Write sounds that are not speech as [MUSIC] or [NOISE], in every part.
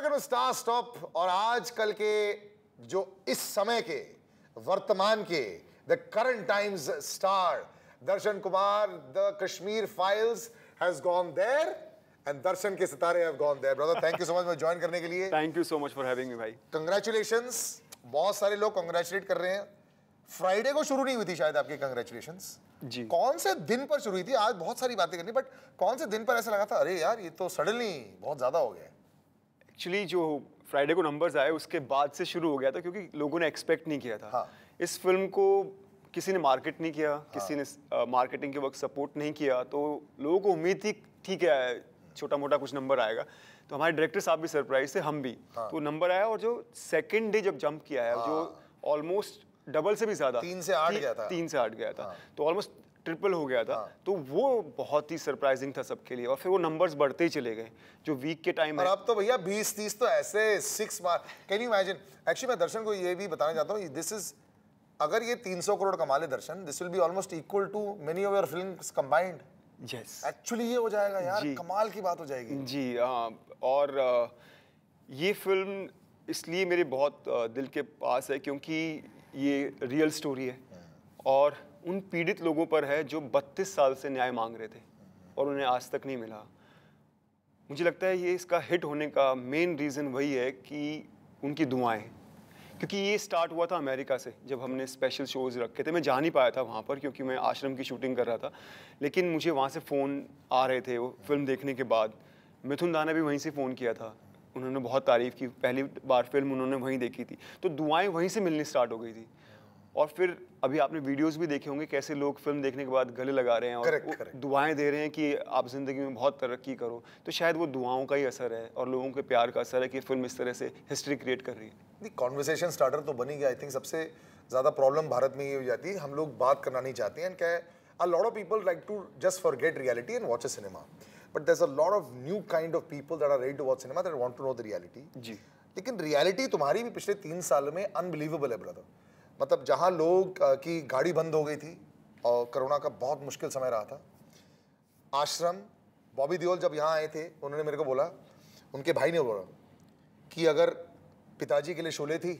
करूं star stop और आजकल के जो इस समय के वर्तमान के the current times star Darshan Kumar the Kashmir files has gone there and Darshan के सितारे have gone there brother thank you so much for join करने के लिए thank you so much for having me भाई कांग्रेचुलेशंस बहुत सारे लोग कांग्रेचुलेट कर रहे हैं फ्राइडे को शुरू नहीं हुई थी शायद आपकी कांग्रेचुलेशन जी कौन से दिन पर शुरू हुई थी आज बहुत सारी बातें करनी बट कौन से दिन पर ऐसा लगा था अरे यार ये तो सडनली बहुत ज्यादा हो गया एक्चुअली जो फ्राइडे को नंबर्स आए उसके बाद से शुरू हो गया था क्योंकि लोगों ने एक्सपेक्ट नहीं किया था हाँ. इस फिल्म को किसी ने मार्केट नहीं किया हाँ. किसी ने मार्केटिंग के वक्त सपोर्ट नहीं किया तो लोगों को उम्मीद थी ठीक है छोटा मोटा कुछ नंबर आएगा तो हमारे डायरेक्टर साहब भी सरप्राइज थे हम भी हाँ. तो नंबर आया और जो सेकेंड डे जब जंप किया है हाँ. जो ऑलमोस्ट डबल से भी ज्यादा तीन से आठ गया था तीन से आठ गया था हाँ। तो ऑलमोस्ट ट्रिपल हो गया था हाँ। तो वो बहुत ही सरप्राइजिंग था सबके लिए और फिर वो नंबर्स बढ़ते ही चले गए जो वीक के टाइम और अब तो भैया बीस तीस तो ऐसे सिक्स मार कैन यू इमेजिन एक्चुअली मैं दर्शन को ये भी बताना चाहता हूँ दिस इज अगर ये 300 करोड़ कमा ले Darshan this will be almost equal to many of your film combined yes actually ये हो जाएगा यार कमाल की बात हो जाएगी जी हाँ और ये फिल्म इसलिए मेरे बहुत दिल के पास है क्योंकि ये रियल स्टोरी है हाँ। और उन पीड़ित लोगों पर है जो 32 साल से न्याय मांग रहे थे और उन्हें आज तक नहीं मिला मुझे लगता है ये इसका हिट होने का मेन रीज़न वही है कि उनकी दुआएं क्योंकि ये स्टार्ट हुआ था अमेरिका से जब हमने स्पेशल शोज़ रखे थे मैं जा नहीं पाया था वहाँ पर क्योंकि मैं आश्रम की शूटिंग कर रहा था लेकिन मुझे वहाँ से फ़ोन आ रहे थे वो फिल्म देखने के बाद मिथुन दाना ने भी वहीं से फ़ोन किया था उन्होंने बहुत तारीफ़ की पहली बार फिल्म उन्होंने वहीं देखी थी तो दुआएं वहीं से मिलनी स्टार्ट हो गई थी और फिर अभी आपने वीडियोस भी देखे होंगे कैसे लोग फिल्म देखने के बाद गले लगा रहे हैं और दुआएं दे रहे हैं कि आप ज़िंदगी में बहुत तरक्की करो तो शायद वो दुआओं का ही असर है और लोगों के प्यार का असर है कि फिल्म इस तरह से हिस्ट्री क्रिएट कर रही है कॉन्वर्सेशन स्टार्टर तो बनी गया आई थिंक सबसे ज़्यादा प्रॉब्लम भारत में ये हो जाती है हम लोग बात करना नहीं चाहते हैं एंड क्या a of people like to just forget reality and watch a cinema but there's a lot of new kind of people that are ready to watch cinema that want to know the reality. जी. लेकिन reality तुम्हारी भी पिछले तीन साल में unbelievable है brother मतलब जहाँ लोग की गाड़ी बंद हो गई थी और कोरोना का बहुत मुश्किल समय रहा था आश्रम बॉबी दियोल जब यहाँ आए थे उन्होंने मेरे को बोला उनके भाई ने बोला कि अगर पिताजी के लिए शोले थी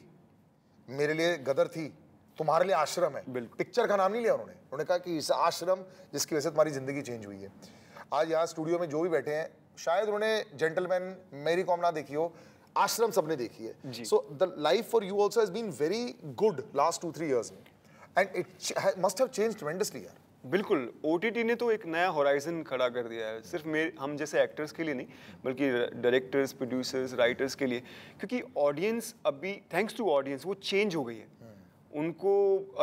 मेरे लिए गदर थी तुम्हारे लिए आश्रम है पिक्चर का नाम नहीं लिया उन्होंने उन्होंने कहा कि इस आश्रम जिसकी वजह से तुम्हारी ज़िंदगी चेंज हुई है आज यहाँ स्टूडियो में जो भी बैठे हैं शायद उन्होंने जेंटलमैन मेरी कॉम ना देखी हो आश्रम सबने देखी है so the life for you also has been very good last 2 3 में and it must have changed tremendously यार बिल्कुल ओ ने तो एक नया होराइजन खड़ा कर दिया है सिर्फ मेरे हम जैसे एक्टर्स के लिए नहीं बल्कि डायरेक्टर्स प्रोड्यूसर्स राइटर्स के लिए क्योंकि ऑडियंस अभी थैंक्स टू ऑडियंस वो चेंज हो गई है हम्म। उनको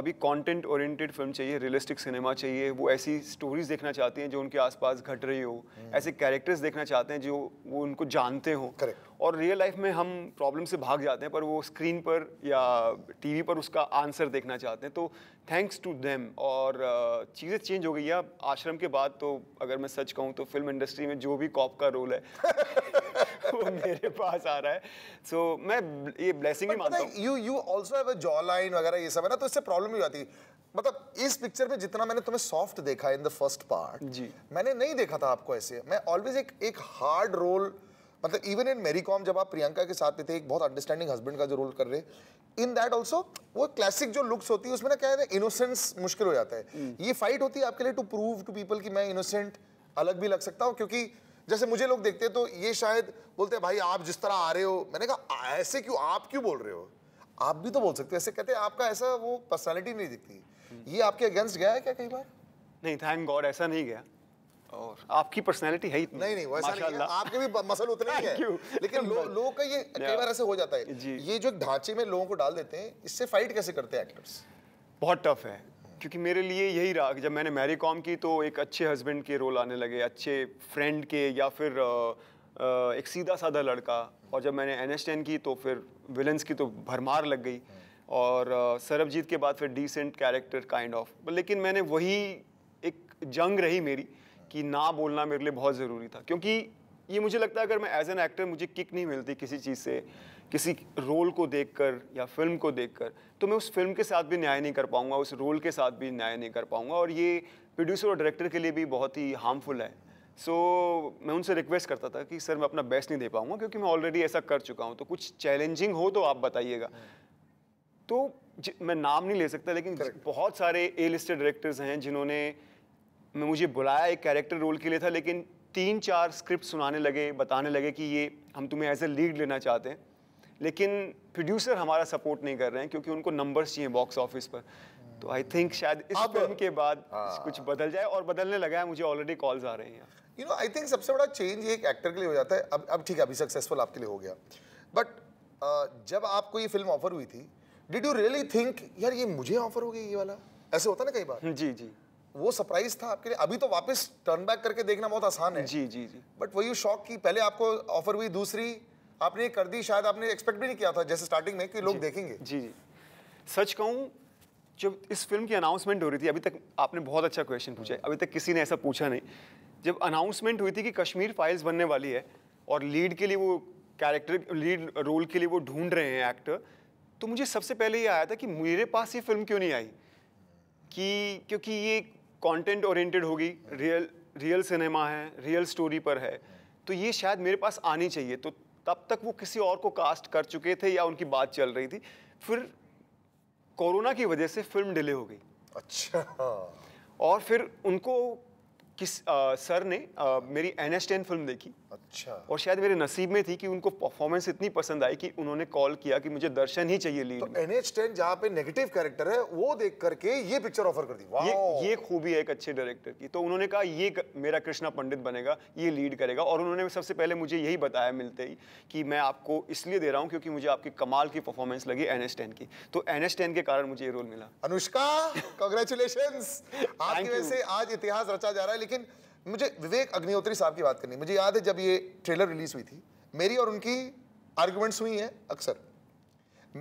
अभी कंटेंट ओरिएंटेड फिल्म चाहिए रियलिस्टिक सिनेमा चाहिए वो ऐसी स्टोरीज देखना चाहते हैं जो उनके आसपास घट रही हो हम्म। ऐसे कैरेक्टर्स देखना चाहते हैं जो वो उनको जानते हो Correct. और रियल लाइफ में हम प्रॉब्लम से भाग जाते हैं पर वो स्क्रीन पर या टीवी पर उसका आंसर देखना चाहते हैं तो थैंक्स टू देम और चीज़ें चेंज हो गई है आश्रम के बाद तो अगर मैं सच कहूँ तो फिल्म इंडस्ट्री में जो भी कॉप का रोल है [LAUGHS] वो मेरे पास आ रहा है सो so, मैं ये ब्लेसिंग ही मानता हूँ you you also have jawline वगैरह ये सब है ना तो इससे प्रॉब्लम हो जाती है मतलब इस पिक्चर में जितना मैंने तुम्हें सॉफ्ट देखा इन द फर्स्ट पार्ट जी मैंने नहीं देखा था आपको ऐसे मैं ऑलवेज एक एक हार्ड रोल मतलब इवन इन मेरी कॉम जब आप प्रियंका के साथ थे एक बहुत अंडरस्टैंडिंग हस्बैंड का जो रोल कर रहे इन दैट ऑल्सो वो क्लासिक जो लुक्स होती है उसमें ना क्या है इनोसेंस मुश्किल हो जाता है हम्म। ये फाइट होती है आपके लिए टू प्रूव टू पीपल की मैं इनोसेंट अलग भी लग सकता हूँ क्योंकि जैसे मुझे लोग देखते हैं तो ये शायद बोलते हैं भाई आप जिस तरह आ रहे हो मैंने कहा ऐसे क्यों आप क्यों बोल रहे हो आप भी तो बोल सकते हो ऐसे कहते हैं आपका ऐसा वो पर्सनैलिटी नहीं दिखती हम्म। ये आपके अगेंस्ट गया है क्या कई बार नहीं थैंक गॉड ऐसा नहीं गया और आपकी पर्सनैलिटी है इतनी नहीं नहीं वैसा नहीं है आपके भी मसल उतने ही है लेकिन लोग का ये कई बार ऐसे हो जाता है ये जो ढांचे में लोगों को डाल देते हैं इससे फाइट कैसे करते हैं एक्टर्स बहुत टफ है क्योंकि मेरे लिए यही रहा जब मैंने मैरी कॉम की तो एक अच्छे हस्बैंड के रोल आने लगे अच्छे फ्रेंड के या फिर एक सीधा साधा लड़का और जब मैंने एन एस टेन की तो फिर विलन्स की तो भरमार लग गई और सरबजीत के बाद फिर डिसेंट कैरेक्टर काइंड ऑफ लेकिन मैंने वही एक जंग रही मेरी कि ना बोलना मेरे लिए बहुत ज़रूरी था क्योंकि ये मुझे लगता है अगर मैं एज एन एक्टर मुझे किक नहीं मिलती किसी चीज़ से किसी रोल को देखकर या फिल्म को देखकर तो मैं उस फिल्म के साथ भी न्याय नहीं कर पाऊँगा उस रोल के साथ भी न्याय नहीं कर पाऊँगा और ये प्रोड्यूसर और डायरेक्टर के लिए भी बहुत ही हार्मफुल है सो so, मैं उनसे रिक्वेस्ट करता था कि सर मैं अपना बेस्ट नहीं दे पाऊँगा क्योंकि मैं ऑलरेडी ऐसा कर चुका हूँ तो कुछ चैलेंजिंग हो तो आप बताइएगा तो मैं नाम नहीं ले सकता लेकिन बहुत सारे ए लिस्टेड डायरेक्टर्स हैं जिन्होंने में मुझे बुलाया एक कैरेक्टर रोल के लिए था लेकिन तीन चार स्क्रिप्ट सुनाने लगे बताने लगे कि ये हम तुम्हें एज ए लीड लेना चाहते हैं लेकिन प्रोड्यूसर हमारा सपोर्ट नहीं कर रहे हैं क्योंकि उनको नंबर्स चाहिए बॉक्स ऑफिस पर तो आई थिंक शायद इस फिल्म के बाद हाँ। कुछ बदल जाए और बदलने लगा है मुझे ऑलरेडी कॉल्स आ रहे हैं यू नो आई थिंक सबसे बड़ा चेंज एक एक्टर के लिए हो जाता है अब अब ठीक है अभी सक्सेसफुल आपके लिए हो गया बट uh, जब आपको ये फिल्म ऑफर हुई थी डिड यू रियली थिंक यार ये मुझे ऑफर हो गई ये वाला ऐसे होता ना कई बार जी जी वो सरप्राइज था आपके लिए अभी तो वापस टर्न बैक करके देखना बहुत आसान है जी जी जी बट वही शौक की पहले आपको ऑफर हुई दूसरी आपने कर दी शायद आपने एक्सपेक्ट भी नहीं किया था जैसे स्टार्टिंग में कि लोग देखेंगे जी जी सच कहूँ जब इस फिल्म की अनाउंसमेंट हो रही थी अभी तक आपने बहुत अच्छा क्वेश्चन पूछा है अभी तक किसी ने ऐसा पूछा नहीं जब अनाउंसमेंट हुई थी कि कश्मीर फाइल्स बनने वाली है और लीड के लिए वो कैरेक्टर लीड रोल के लिए वो ढूंढ रहे हैं एक्टर तो मुझे सबसे पहले ये आया था कि मेरे पास ये फिल्म क्यों नहीं आई कि क्योंकि ये कंटेंट ओरिएंटेड होगी रियल रियल सिनेमा है रियल स्टोरी पर है तो ये शायद मेरे पास आनी चाहिए तो तब तक वो किसी और को कास्ट कर चुके थे या उनकी बात चल रही थी फिर कोरोना की वजह से फिल्म डिले हो गई अच्छा और फिर उनको कि सर ने आ, मेरी एन एस टेन फिल्म देखी अच्छा और शायद मेरे नसीब में थी कि उनको परफॉर्मेंस इतनी पसंद आई कि उन्होंने कॉल किया कि मुझे दर्शन ही चाहिए लीड तो एन एच टेन जहाँ पे नेगेटिव कैरेक्टर है वो देख करके ये पिक्चर ऑफर कर दी ये ये खूबी है एक अच्छे डायरेक्टर की तो उन्होंने कहा ये क, मेरा कृष्णा पंडित बनेगा ये लीड करेगा और उन्होंने सबसे पहले मुझे यही बताया मिलते ही कि मैं आपको इसलिए दे रहा हूँ क्योंकि मुझे आपकी कमाल की परफॉर्मेंस लगी एन एस टेन की तो एन एस टेन के कारण मुझे ये रोल मिला अनुष्का [LAUGHS] कंग्रेचुलेशन आज इतिहास रचा जा रहा है लेकिन मुझे विवेक अग्निहोत्री साहब की बात करनी मुझे याद है जब ये ट्रेलर रिलीज हुई थी मेरी और उनकी आर्ग्यूमेंट्स हुई हैं अक्सर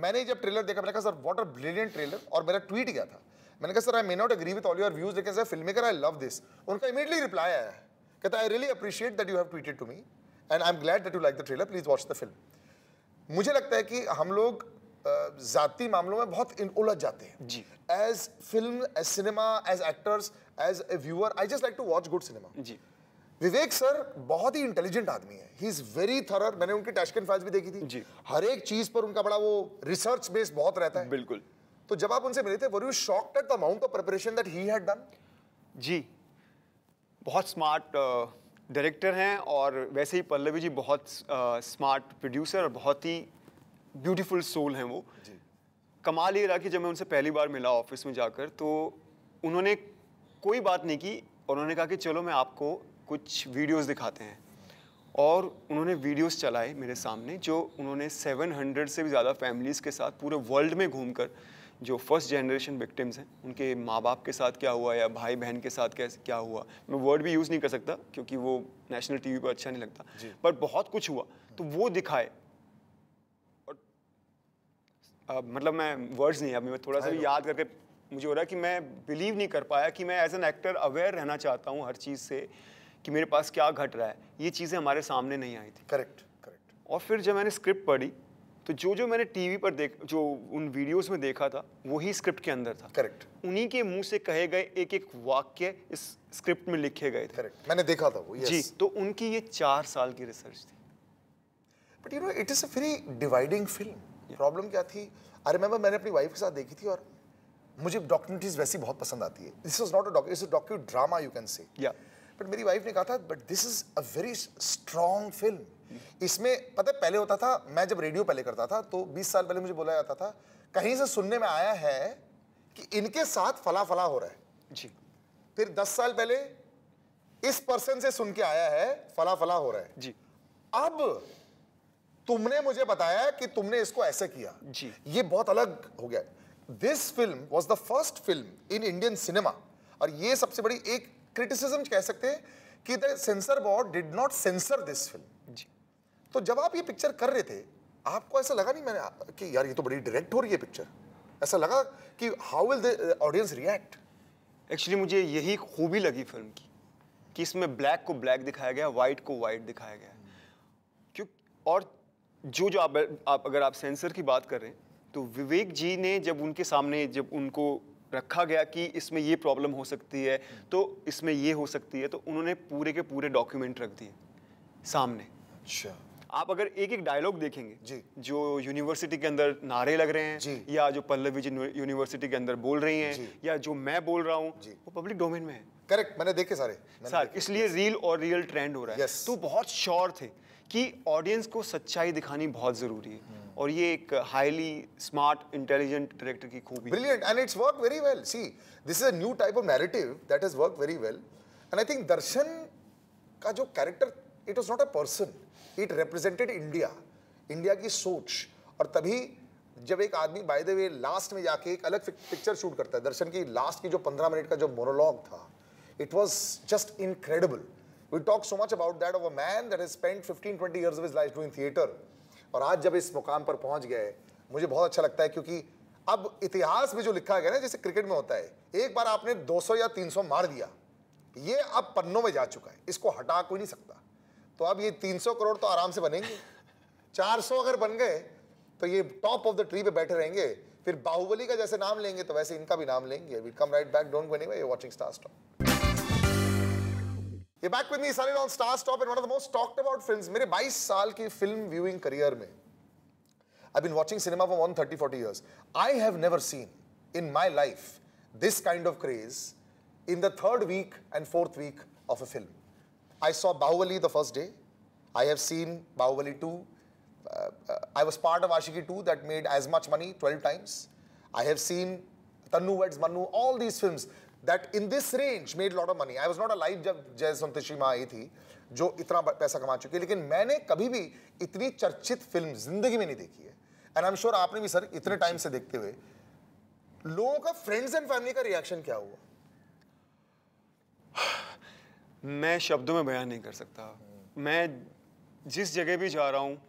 मैंने जब ट्रेलर देखा मैंने कहा sir what a brilliant trailer और मेरा ट्वीट गया था मैंने कहा sir I may not agree with all your views लेकिन sir film maker I love this उनका इमीडिएटली रिप्लाई आया है कहता I really appreciate that you have tweeted to me and I am glad that you like the trailer please watch the film मुझे लगता है कि हम लोग जाति मामलों में बहुत उलझ जाते हैं जी as film as cinema as actors as a viewer I just like to watch good cinema जी विवेक सर बहुत ही इंटेलिजेंट आदमी है ही इज वेरी थरर मैंने उनकी टैशकन फाइल्स भी देखी थी जी हर एक चीज पर उनका बड़ा वो रिसर्च बेस बहुत रहता है बिल्कुल तो जब आप उनसे मिले थे were you shocked at the amount of preparation that he had done जी बहुत स्मार्ट डायरेक्टर हैं और वैसे ही पल्लवी जी बहुत स्मार्ट प्रोड्यूसर और बहुत ही ब्यूटीफुल सोल हैं वो कमाल ये रहा कि जब मैं उनसे पहली बार मिला ऑफिस में जाकर तो उन्होंने कोई बात नहीं की और उन्होंने कहा कि चलो मैं आपको कुछ वीडियोस दिखाते हैं और उन्होंने वीडियोस चलाए मेरे सामने जो उन्होंने 700 से भी ज़्यादा फैमिलीज़ के साथ पूरे वर्ल्ड में घूमकर जो फर्स्ट जनरेशन विक्टिम्स हैं उनके माँ बाप के साथ क्या हुआ या भाई बहन के साथ कैसे क्या हुआ मैं वर्ड भी यूज़ नहीं कर सकता क्योंकि वो नेशनल टीवी पर अच्छा नहीं लगता बट बहुत कुछ हुआ तो वो दिखाए आ, मतलब मैं वर्ड्स नहीं अभी मैं थोड़ा सा भी याद करके मुझे हो रहा है कि मैं बिलीव नहीं कर पाया कि मैं एज एन एक्टर अवेयर रहना चाहता हूँ हर चीज़ से कि मेरे पास क्या घट रहा है ये चीज़ें हमारे सामने नहीं आई थी करेक्ट करेक्ट और फिर जब मैंने स्क्रिप्ट पढ़ी तो जो जो मैंने टीवी पर देख जो उन वीडियोस में देखा था वही स्क्रिप्ट के अंदर था करेक्ट उन्हीं के मुंह से कहे गए एक एक वाक्य इस स्क्रिप्ट में लिखे गए थे करेक्ट मैंने देखा था वो yes. जी तो उनकी ये चार साल की रिसर्च थी but you know it is a very dividing film problem क्या थी आई रिमेंबर मैंने अपनी वाइफ के साथ देखी थी और मुझे डॉक्यूमेंट्रीज वैसी बहुत पसंद आती है this is not a docu docu drama you can say but मेरी वाइफ ने कहा था but this is a very strong film इसमें पता है पहले होता था मैं जब रेडियो पहले करता था तो 20 साल पहले मुझे बोला जाता था कहीं से सुनने में आया है कि इनके साथ फला फला हो रहा है जी फिर 10 साल पहले इस पर्सन से सुन के आया है फला फला हो रहा है जी अब तुमने मुझे बताया कि तुमने इसको ऐसे किया जी ये बहुत अलग हो गया this film was the first film in Indian cinema और ये सबसे बड़ी एक क्रिटिसिज्म कह सकते हैं कि the censor board did not censor this film जी तो जब आप ये पिक्चर कर रहे थे आपको ऐसा लगा नहीं मैंने कि यार ये तो बड़ी डायरेक्ट हो रही है पिक्चर ऐसा लगा कि how will the audience react actually मुझे यही खूबी लगी फिल्म की कि इसमें ब्लैक को ब्लैक दिखाया गया वाइट को वाइट दिखाया गया क्यों और जो जो आप, आप अगर आप सेंसर की बात करें तो विवेक जी ने जब उनके सामने जब उनको रखा गया कि इसमें ये प्रॉब्लम हो सकती है तो इसमें ये हो सकती है तो उन्होंने पूरे के पूरे डॉक्यूमेंट रख दिए सामने अच्छा आप अगर एक एक डायलॉग देखेंगे जी जो यूनिवर्सिटी के अंदर नारे लग रहे हैं जी या जो पल्लवी जी यूनिवर्सिटी के अंदर बोल रही हैं या जो मैं बोल रहा हूँ वो पब्लिक डोमेन में है करेक्ट मैंने देखे सारे सर इसलिए रील और रियल ट्रेंड हो रहा है तो बहुत श्योर थे कि ऑडियंस को सच्चाई दिखानी बहुत ज़रूरी है हम्म। और ये एक हाईली स्मार्ट इंटेलिजेंट डायरेक्टर की खूबी brilliant and it's work very well see this is a new type of narrative that is work very well and I think Darshan का जो character it was not a person it represented India India की सोच और तभी जब एक आदमी bye the way last में जाके एक अलग पिक्चर शूट करता है दर्शन की लास्ट की जो पंद्रह मिनट का जो मोनोलॉग था it was just incredible We talk so much about that of a man that has spent 15-20 years of his life doing theater. और आज जब इस मुकाम पर पहुंच गए मुझे बहुत अच्छा लगता है क्योंकि अब इतिहास में जो लिखा गया ना जैसे क्रिकेट में होता है एक बार आपने 200 या 300 मार दिया ये अब पन्नों में जा चुका है इसको हटा कोई नहीं सकता तो अब ये 300 करोड़ तो आराम से बनेंगे 400 अगर बन गए तो ये टॉप ऑफ द ट्री पे बैठे रहेंगे फिर बाहुबली का जैसे नाम लेंगे तो वैसे इनका भी नाम लेंगे will come right back don't go anywhere you watching star stop ये बैक विद मी सारे on star stop and one of the most talked about films मेरे 22 साल viewing फिल्म व्यूइंग करियर में I been watching cinema for 130 40 years I have never seen in my life this kind of craze in the third week and fourth week of a film. I saw Bahubali the first day. I have seen Bahubali 2. Uh, uh, I was part of Ashiki 2 that made as much money 12 times. I have seen Tannu Veds Mannu, all these films. That in this range made lot of money I was not a life जब जय संतोषी माँ आई थी जो इतना पैसा कमा चुकी है लेकिन मैंने कभी भी इतनी चर्चित फिल्म जिंदगी में नहीं देखी है एंड आई एम श्योर आपने भी सर इतने टाइम से देखते हुए लोगों का फ्रेंड्स एंड फैमिली का रिएक्शन क्या हुआ मैं शब्दों में बयान नहीं कर सकता मैं जिस जगह भी जा रहा हूँ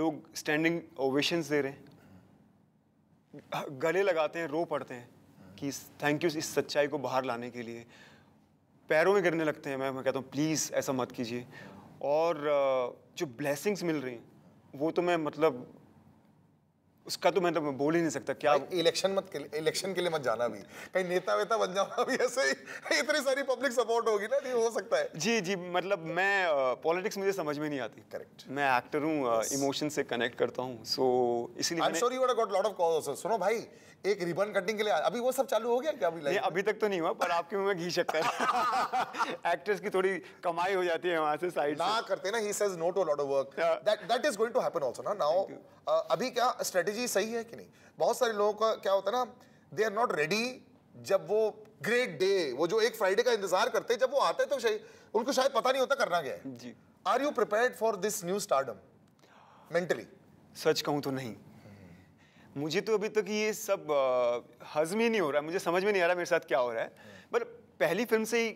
लोग स्टैंडिंग ओवेशंस दे रहे हैं गले लगाते हैं रो पड़ते हैं कि थैंक यू इस सच्चाई को बाहर लाने के लिए पैरों में गिरने लगते हैं मैं मैं कहता हूँ प्लीज़ ऐसा मत कीजिए और जो ब्लेसिंग्स मिल रही हैं वो तो मैं मतलब उसका तो मैं तो बोल ही नहीं सकता क्या इलेक्शन मत इलेक्शन के लिए मत जाना भी कहीं नेता वेता बन जाना भी ऐसे ही इतनी सारी पब्लिक सपोर्ट होगी ना हो सकता है जी जी मतलब मैं पॉलिटिक्स मुझे समझ में नहीं आती करेक्ट मैं एक्टर हूँ इमोशन से कनेक्ट करता हूँ सो इसलिए I am sure you got lot of calls सुनो भाई एक रिबन कटिंग के लिए अभी वो सब चालू हो गया क्या अभी नहीं अभी तक तो नहीं हुआ पर आपके मुंह में घी शक्कर एक्टर्स [LAUGHS] की थोड़ी कमाई हो जाती है वहां से साइड ना करते ना ही says no to lot of work that that is going to happen also ना नाउ अभी क्या स्ट्रेटजी स्ट्रेटेजी सही है कि नहीं बहुत सारे लोगों का क्या होता है ना दे आर नॉट रेडी जब वो ग्रेट डे वो जो एक फ्राइडे का इंतजार करते हैं जब वो आते हैं तो शायद उनको शायद पता नहीं होता करना क्या है जी are you prepared for this new startup mentally सच कहूँ तो नहीं मुझे तो अभी तक ये सब हजम ही नहीं हो रहा मुझे समझ में नहीं आ रहा मेरे साथ क्या हो रहा है पर पहली फिल्म से ही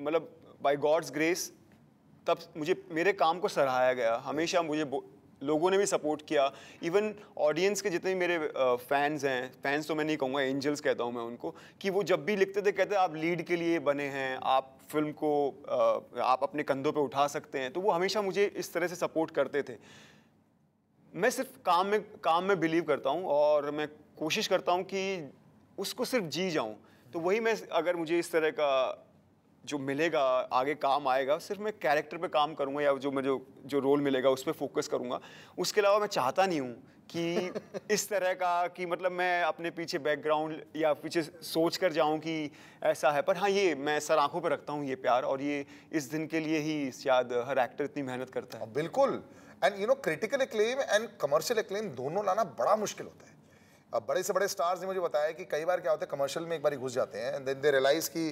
मतलब बाय गॉड्स ग्रेस तब मुझे मेरे काम को सराहाया गया हमेशा मुझे लोगों ने भी सपोर्ट किया इवन ऑडियंस के जितने मेरे फैंस हैं फैंस तो मैं नहीं कहूँगा एंजल्स कहता हूँ मैं उनको कि वो जब भी लिखते थे कहते आप लीड के लिए बने हैं आप फिल्म को आप अपने कंधों पे उठा सकते हैं तो वो हमेशा मुझे इस तरह से सपोर्ट करते थे मैं सिर्फ काम में काम में बिलीव करता हूँ और मैं कोशिश करता हूँ कि उसको सिर्फ जी जाऊँ तो वही मैं अगर मुझे इस तरह का जो मिलेगा आगे काम आएगा सिर्फ मैं कैरेक्टर पे काम करूँगा या जो मुझे जो रोल मिलेगा उस पर फोकस करूँगा उसके अलावा मैं चाहता नहीं हूँ कि [LAUGHS] इस तरह का कि मतलब मैं अपने पीछे बैकग्राउंड या पीछे सोच कर जाऊँ कि ऐसा है पर हाँ ये मैं सर आँखों पर रखता हूँ ये प्यार और ये इस दिन के लिए ही शायद हर एक्टर इतनी मेहनत करता है बिल्कुल and you know critical acclaim and commercial acclaim दोनों लाना बड़ा मुश्किल होता है अब बड़े से बड़े स्टार्स ने मुझे बताया कि कई बार क्या होता है कमर्शियल में एक बार घुस जाते हैं देन दे रियलाइज़ कि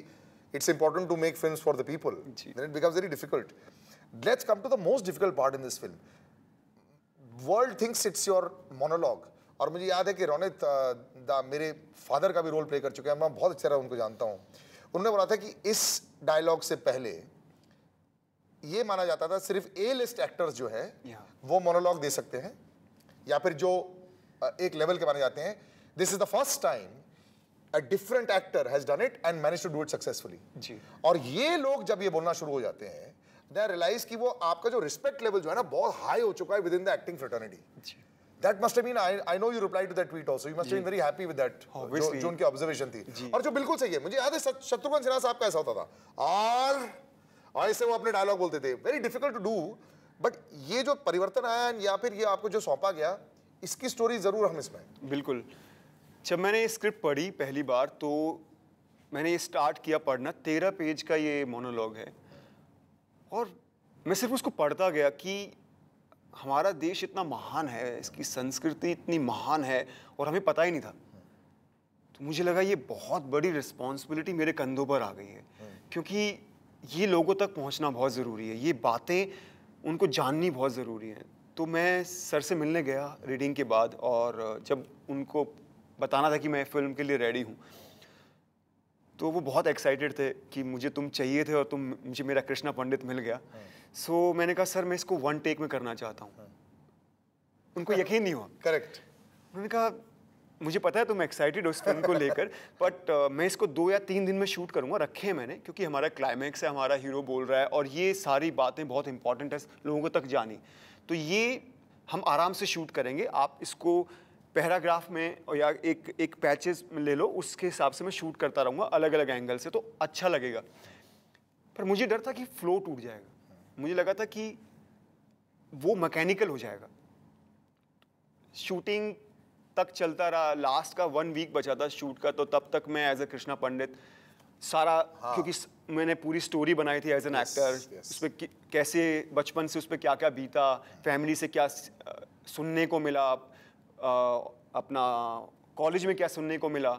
it's important to make films for the people. Then it becomes very difficult. Let's come to the most difficult part in this film. world thinks it's your monologue और मुझे याद है कि रोनित दा मेरे father का भी रोल प्ले कर चुके हैं मैं बहुत अच्छी तरह उनको जानता हूँ उन्होंने बोला था कि इस डायलॉग से पहले ये माना जाता था सिर्फ ए लिस्ट एक्टर्स जो है yeah. वो मोनोलॉग दे सकते हैं या फिर जो एक लेवल के माने जाते हैं this is the first time a different actor has done it and managed to do it successfully. जी. और ये लोग जब ये बोलना शुरू हो जाते हैं दे रियलाइज कि वो आपका जो रिस्पेक्ट लेवल जो है ना बहुत हाई हो चुका है within the acting fraternity That must have been I I know you replied to that tweet also. You must have been very happy with that. जो, जो उनकी ऑब्जर्वेशन थी और जो बिल्कुल सही है मुझे याद है शत्रुघ्न सिन्हा साहब का ऐसा होता था और ऐसे वो अपने डायलॉग बोलते थे very difficult to do but ये जो परिवर्तन आया या फिर ये आपको जो सौंपा गया इसकी स्टोरी जरूर हम इसमें बिल्कुल जब मैंने ये स्क्रिप्ट पढ़ी पहली बार तो मैंने ये स्टार्ट किया पढ़ना तेरह पेज का ये मोनोलॉग है और मैं सिर्फ उसको पढ़ता गया कि हमारा देश इतना महान है इसकी संस्कृति इतनी महान है और हमें पता ही नहीं था तो मुझे लगा ये बहुत बड़ी रिस्पॉन्सिबिलिटी मेरे कंधों पर आ गई है क्योंकि ये लोगों तक पहुंचना बहुत ज़रूरी है ये बातें उनको जाननी बहुत ज़रूरी हैं तो मैं सर से मिलने गया रीडिंग के बाद और जब उनको बताना था कि मैं फिल्म के लिए रेडी हूँ तो वो बहुत एक्साइटेड थे कि मुझे तुम चाहिए थे और तुम मुझे मेरा कृष्णा पंडित मिल गया सो हाँ। so, मैंने कहा सर मैं इसको वन टेक में करना चाहता हूँ हाँ। उनको यकीन नहीं हुआ करेक्ट उन्होंने कहा मुझे पता है तुम एक्साइटेड हो इस फिल्म को लेकर बट uh, मैं इसको दो या तीन दिन में शूट करूंगा रखे हैं मैंने क्योंकि हमारा क्लाइमैक्स है हमारा हीरो बोल रहा है और ये सारी बातें बहुत इंपॉर्टेंट है लोगों को तक जानी तो ये हम आराम से शूट करेंगे आप इसको पैराग्राफ में या एक एक पैचेस ले लो उसके हिसाब से मैं शूट करता रहूँगा अलग अलग एंगल से तो अच्छा लगेगा पर मुझे डर था कि फ्लो टूट जाएगा मुझे लगा था कि वो मैकेनिकल हो जाएगा शूटिंग तक चलता रहा लास्ट का वन वीक बचा था शूट का तो तब तक मैं एज ए कृष्णा पंडित सारा हाँ। क्योंकि मैंने पूरी स्टोरी बनाई थी एज एन एक्टर उस पर कैसे बचपन से उस पर क्या क्या बीता फैमिली से क्या सुनने को मिला अपना कॉलेज में क्या सुनने को मिला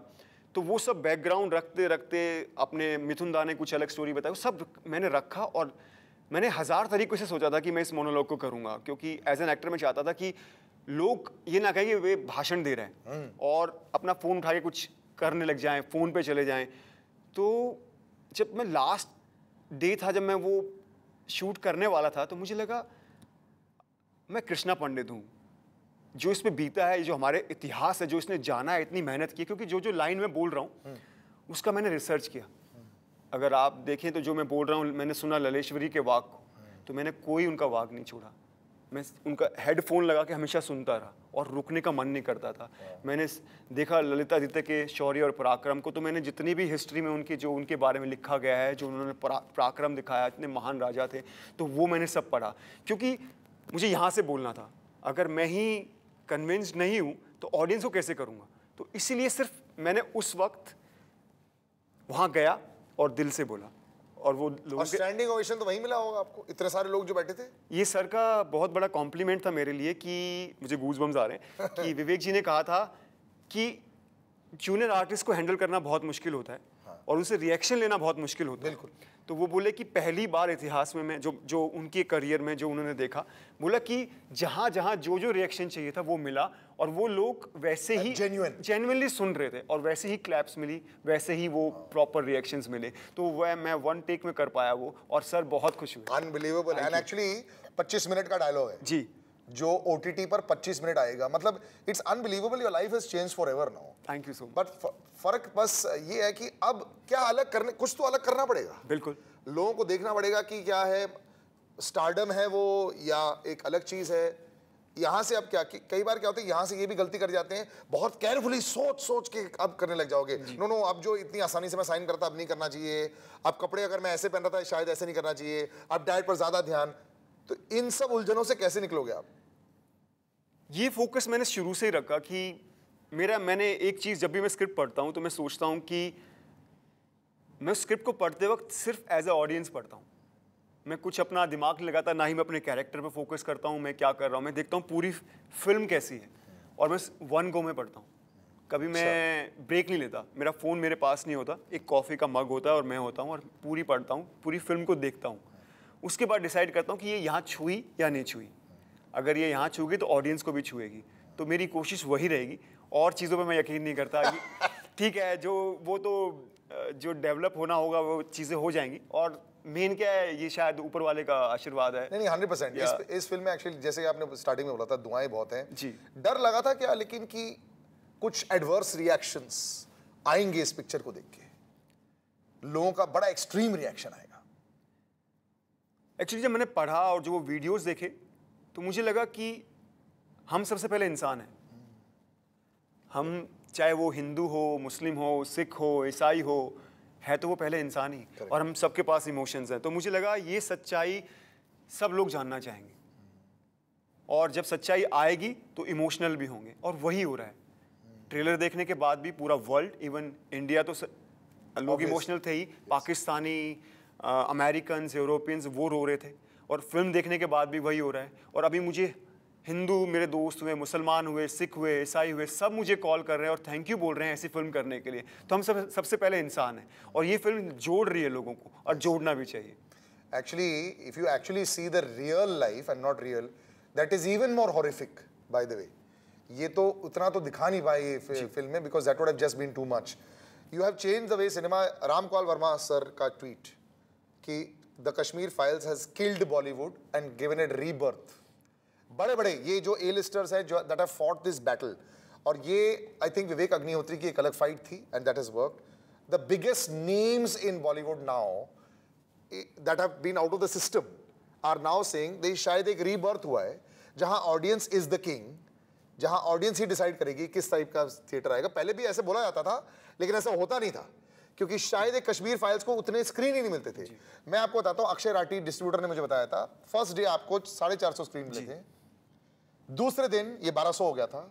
तो वो सब बैकग्राउंड रखते रखते अपने मिथुन दा ने कुछ अलग स्टोरी बताई वो सब मैंने रखा और मैंने हज़ार तरीक़ों से सोचा था कि मैं इस मोनोलॉग को करूँगा क्योंकि एज एन एक्टर मैं चाहता था कि लोग ये ना कहें कि वे भाषण दे रहे हैं हम्म। और अपना फ़ोन उठा के कुछ करने लग जाएं फ़ोन पे चले जाएं तो जब मैं लास्ट डे था जब मैं वो शूट करने वाला था तो मुझे लगा मैं कृष्णा पंडित हूँ जो इस पर बीता है जो हमारे इतिहास है जो इसने जाना है इतनी मेहनत की क्योंकि जो जो लाइन में बोल रहा हूँ उसका मैंने रिसर्च किया अगर आप देखें तो जो मैं बोल रहा हूँ मैंने सुना ललेश्वरी के वाक को तो मैंने कोई उनका वाक नहीं छोड़ा मैं उनका हेडफोन लगा के हमेशा सुनता रहा और रुकने का मन नहीं करता था मैंने देखा ललिता आदित्य के शौर्य और पराक्रम को तो मैंने जितनी भी हिस्ट्री में उनकी जो उनके बारे में लिखा गया है जो उन्होंने पराक्रम दिखाया इतने महान राजा थे तो वो मैंने सब पढ़ा क्योंकि मुझे यहाँ से बोलना था अगर मैं ही कन्विंस्ड नहीं हूँ तो ऑडियंस को कैसे करूँगा तो इसीलिए सिर्फ मैंने उस वक्त वहाँ गया और दिल से बोला और वो स्टैंडिंग ओवेशन तो वहीं मिला होगा आपको इतने सारे लोग जो बैठे थे ये सर का बहुत बड़ा कॉम्प्लीमेंट था मेरे लिए कि मुझे गूज बम्स आ रहे हैं कि [LAUGHS] विवेक जी ने कहा था कि जूनियर आर्टिस्ट को हैंडल करना बहुत मुश्किल होता है और उसे रिएक्शन लेना बहुत मुश्किल होता बिल्कुल तो वो बोले कि पहली बार इतिहास में मैं जो जो उनके करियर में जो उन्होंने देखा बोला कि जहाँ जहाँ जो जो रिएक्शन चाहिए था वो मिला और वो लोग वैसे ही जेन्यून जेन्यनली सुन रहे थे और वैसे ही क्लैप्स मिली वैसे ही वो प्रॉपर रिएक्शन मिले तो वह मैं वन टेक में कर पाया वो और सर बहुत खुश हुआ अनबिलीवेबल एंड एक्चुअली 25 मिनट का डायलॉग है जी जो ओ पर 25 मिनट आएगा मतलब it's unbelievable your life is change forever now thank you so but फर्क बस ये है कि अब क्या अलग करने कुछ तो अलग करना पड़ेगा बिल्कुल लोगों को देखना पड़ेगा कि क्या है स्टार्डम है वो या एक अलग चीज़ है यहाँ से अब क्या कई बार क्या होता है यहाँ से ये भी गलती कर जाते हैं बहुत केयरफुली सोच सोच के अब करने लग जाओगे नो नो अब जो इतनी आसानी से मैं साइन करता अब नहीं करना चाहिए अब कपड़े अगर मैं ऐसे पहन रहा था शायद ऐसे नहीं करना चाहिए अब डाइट पर ज़्यादा ध्यान तो इन सब उलझनों से कैसे निकलोगे आप ये फोकस मैंने शुरू से ही रखा कि मेरा मैंने एक चीज़ जब भी मैं स्क्रिप्ट पढ़ता हूँ तो मैं सोचता हूँ कि मैं स्क्रिप्ट को पढ़ते वक्त सिर्फ एज ए ऑडियंस पढ़ता हूँ मैं कुछ अपना दिमाग लगाता ना ही मैं अपने कैरेक्टर पर फोकस करता हूँ मैं क्या कर रहा हूँ मैं देखता हूँ पूरी फिल्म कैसी है और मैं वन गो में पढ़ता हूँ कभी मैं ब्रेक अच्छा। नहीं लेता मेरा फ़ोन मेरे पास नहीं होता एक कॉफ़ी का मग होता है और मैं होता हूँ और पूरी पढ़ता हूँ पूरी फिल्म को देखता हूँ उसके बाद डिसाइड करता हूँ कि ये यहाँ छुई या नहीं छुई अगर ये यहाँ छूगी तो ऑडियंस को भी छुएगी तो मेरी कोशिश वही रहेगी और चीज़ों पे मैं यकीन नहीं करता कि [LAUGHS] ठीक है जो वो तो जो डेवलप होना होगा वो चीज़ें हो जाएंगी और मेन क्या है ये शायद ऊपर वाले का आशीर्वाद है नहीं नहीं हंड्रेड परसेंट इस, इस फिल्म में एक्चुअली जैसे आपने स्टार्टिंग में बोला था दुआएं बहुत हैं जी डर लगा था क्या लेकिन कि कुछ एडवर्स रिएक्शंस आएंगे इस पिक्चर को देख के लोगों का बड़ा एक्सट्रीम रिएक्शन आएगा एक्चुअली जब मैंने पढ़ा और जो वो वीडियोस देखे तो मुझे लगा कि हम सबसे पहले इंसान हैं हम चाहे वो हिंदू हो मुस्लिम हो सिख हो ईसाई हो है तो वो पहले इंसान ही और हम सबके पास इमोशंस हैं तो मुझे लगा ये सच्चाई सब लोग जानना चाहेंगे और जब सच्चाई आएगी तो इमोशनल भी होंगे और वही हो रहा है ट्रेलर देखने के बाद भी पूरा वर्ल्ड इवन इंडिया तो लोग इमोशनल थे ही पाकिस्तानी अमेरिकन यूरोपियंस वो रो रहे थे और फिल्म देखने के बाद भी वही हो रहा है और अभी मुझे हिंदू मेरे दोस्त हुए मुसलमान हुए सिख हुए ईसाई हुए सब मुझे कॉल कर रहे हैं और थैंक यू बोल रहे हैं ऐसी फिल्म करने के लिए तो हम सब सबसे पहले इंसान हैं और ये फिल्म जोड़ रही है लोगों को और जोड़ना भी चाहिए actually if you actually see the real life and not real that is even more horrific by the way ये तो उतना तो दिखा नहीं पाई ये फिल्म में because that would have just been too much you have change the way cinema Rampal Varma sir का tweet कि the Kashmir files has killed Bollywood and given it rebirth बड़े बड़े ये जो ए लिस्टर्स हैं जो that have fought this battle और ये आई थिंक विवेक अग्निहोत्री की एक अलग फाइट थी and that is work the biggest names in Bollywood now that have been out of the system are now saying शायद एक रीबर्थ हुआ है जहां ऑडियंस इज द किंग जहां ऑडियंस ही डिसाइड करेगी किस टाइप का थिएटर आएगा पहले भी ऐसे बोला जाता था लेकिन ऐसा होता नहीं था क्योंकि शायद कश्मीर फाइल्स को उतने स्क्रीन ही नहीं मिलते थे मैं आपको बताता हूँ अक्षय राठी डिस्ट्रीब्यूटर ने मुझे बताया था फर्स्ट डे आपको साढ़े चार सौ स्क्रीन मिले थे दूसरे दिन ये बारह हो गया था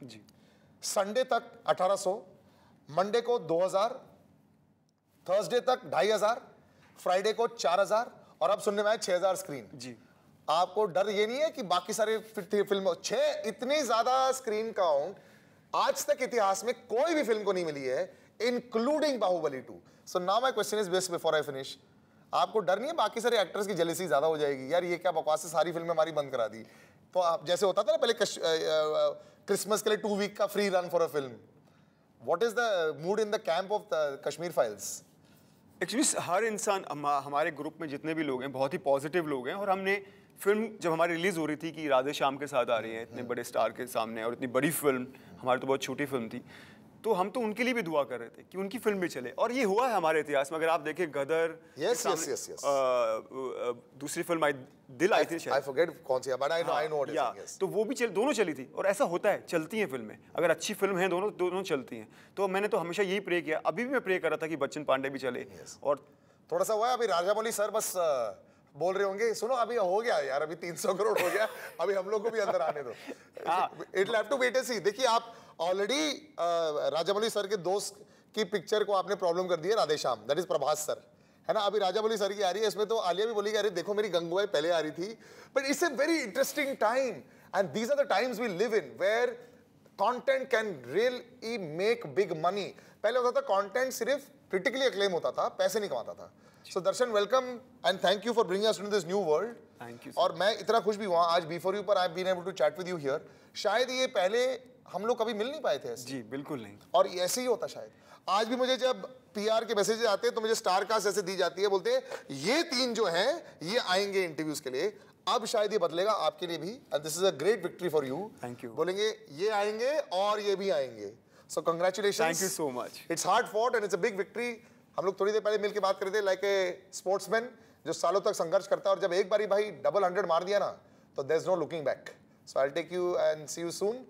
संडे तक अठारह सौ मंडे को दो हजार थर्सडे तक ढाई फ्राइडे को चार हजार और अब सुनने में आए छह हजार स्क्रीन जी आपको डर ये नहीं है कि बाकी सारे फिल्म छह इतनी ज्यादा स्क्रीन काउंट आज तक इतिहास में कोई भी फिल्म को नहीं मिली है including Baahubali two so now my question is best before I finish आपको डर नहीं है बाकी सारे एक्टर्स की जलेसी ज़्यादा हो जाएगी यार ये क्या बकवास है सारी फिल्में हमारी बंद करा दी तो आप जैसे होता था ना पहले क्रिसमस के लिए टू वीक का free run for a film what is the mood in the camp of the Kashmir files actually हर इंसान हमारे ग्रुप में जितने भी लोग हैं बहुत ही पॉजिटिव लोग हैं और हमने फिल्म जब हमारी रिलीज़ हो रही थी कि राधे श्याम के साथ आ रही है इतने बड़े स्टार के सामने और इतनी बड़ी फिल्म हमारी तो बहुत छोटी फिल्म थी तो हम तो उनके लिए भी दुआ कर रहे थे कि उनकी फिल्म भी चले और ये हुआ है हमारे इतिहास में अगर आप देखें गदर yes, yes, yes, yes. आ, दूसरी फिल्म आई दिल आई थी आई फॉरगेट कौन सी but I know I know what it तो वो भी चल दोनों चली थी और ऐसा होता है चलती हैं फिल्में अगर अच्छी फिल्म है दोनों दोनों चलती हैं तो मैंने तो हमेशा यही प्रे किया अभी भी मैं प्रे कर रहा था कि बच्चन पांडे भी चले और थोड़ा सा हुआ अभी राजा मौली सर बस बोल रहे होंगे सुनो अभी हो गया यार अभी तीन सौ करोड़ हो गया अभी हम लोग को भी अंदर आने दो it have to wait and see देखिए आप ऑलरेडी राजामौली सर के दोस्त की पिक्चर को आपने प्रॉब्लम कर दिया Radheshyam that is Prabhas sir है ना अभी राजा बोली सर की आ रही है इसमें तो आलिया भी बोली कि अरे देखो मेरी गंगूबाई पहले आ रही थी but it's a very interesting time and these are the times we live in where content can really make big money पहले होता था कंटेंट सिर्फ क्रिटिकली अक्लेम होता था पैसे नहीं कमाता था so Darshan welcome and thank you for bringing us to this new world thank you और मैं इतना खुश भी हुआ आज बिफोर यू पर I been able to chat with you here शायद ये पहले हम लोग कभी मिल नहीं पाए थे ऐसे जी बिल्कुल नहीं और ऐसे ही होता शायद आज भी मुझे जब पीआर के मैसेज आते हैं तो मुझे स्टार कास्ट ऐसे दी जाती है बोलते हैं ये तीन जो हैं ये आएंगे इंटरव्यूज के लिए अब शायद ये बदलेगा आपके लिए भी and this is a great victory for you thank you बोलेंगे ये आएंगे और ये भी आएंगे so congratulation thank you so much it's hard fought and it's a big victory हम लोग थोड़ी देर पहले मिलकर बात कर रहे थे लाइक ए स्पोर्ट्समैन जो सालों तक संघर्ष करता है और जब एक बारी भाई डबल हंड्रेड मार दिया ना तो there is no looking back so I take you and see you soon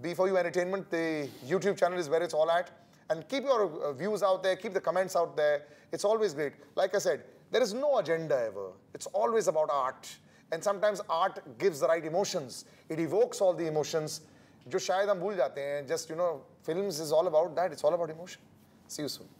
B4U Entertainment, the YouTube channel is where it's all at. And keep your uh, views out there, keep the comments out there. It's always great. Like I said, there is no agenda ever. It's always about art. And sometimes art gives the right emotions. It evokes all the emotions. जो शायद हम भूल जाते हैं about that it's all about emotion see you soon